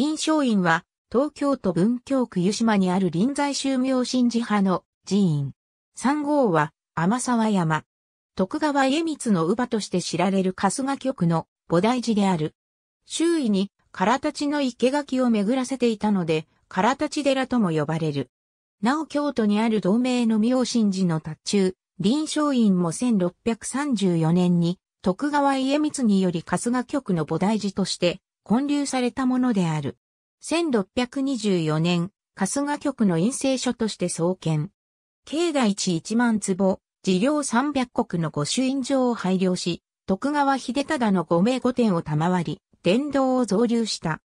臨昌院は、東京都文京区湯島にある臨済宗明神寺派の寺院。三号は、天沢山。徳川家光の乳母として知られる春日局の菩提寺である。周囲に、唐立の生垣を巡らせていたので、唐立寺とも呼ばれる。なお京都にある同盟の明神寺の達中、臨昌院も1634年に、徳川家光により春日局の菩提寺として混流されたものである。1624年、春日局の陰性書として創建。境内地1万坪、事業300国の御朱印場を配慮し、徳川秀忠の御名御殿を賜り、殿堂を増留した。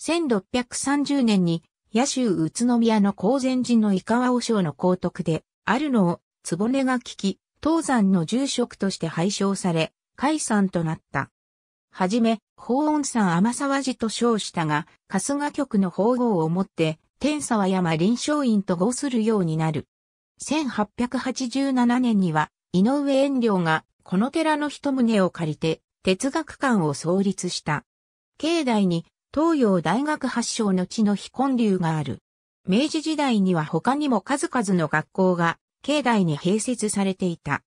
1630年に、野州宇都宮の高善寺の井川和尚の公徳で、あるのを、坪根が聞き、東山の住職として廃称され、解散となった。はじめ、法音山天沢寺と称したが、春日局の法号をもって、天沢山臨床院と号するようになる。1887年には、井上遠良が、この寺の一棟を借りて、哲学館を創立した。境内に、東洋大学発祥の地の非根流がある。明治時代には他にも数々の学校が、境内に併設されていた。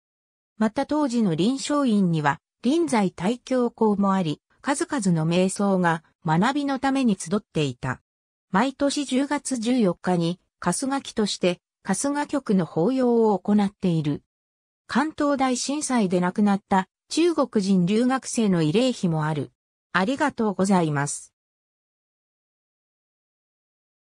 また当時の臨床院には、臨済大教校もあり、数々の瞑想が学びのために集っていた。毎年10月14日に、春日記として、春日局の法要を行っている。関東大震災で亡くなった中国人留学生の慰霊碑もある。ありがとうございます。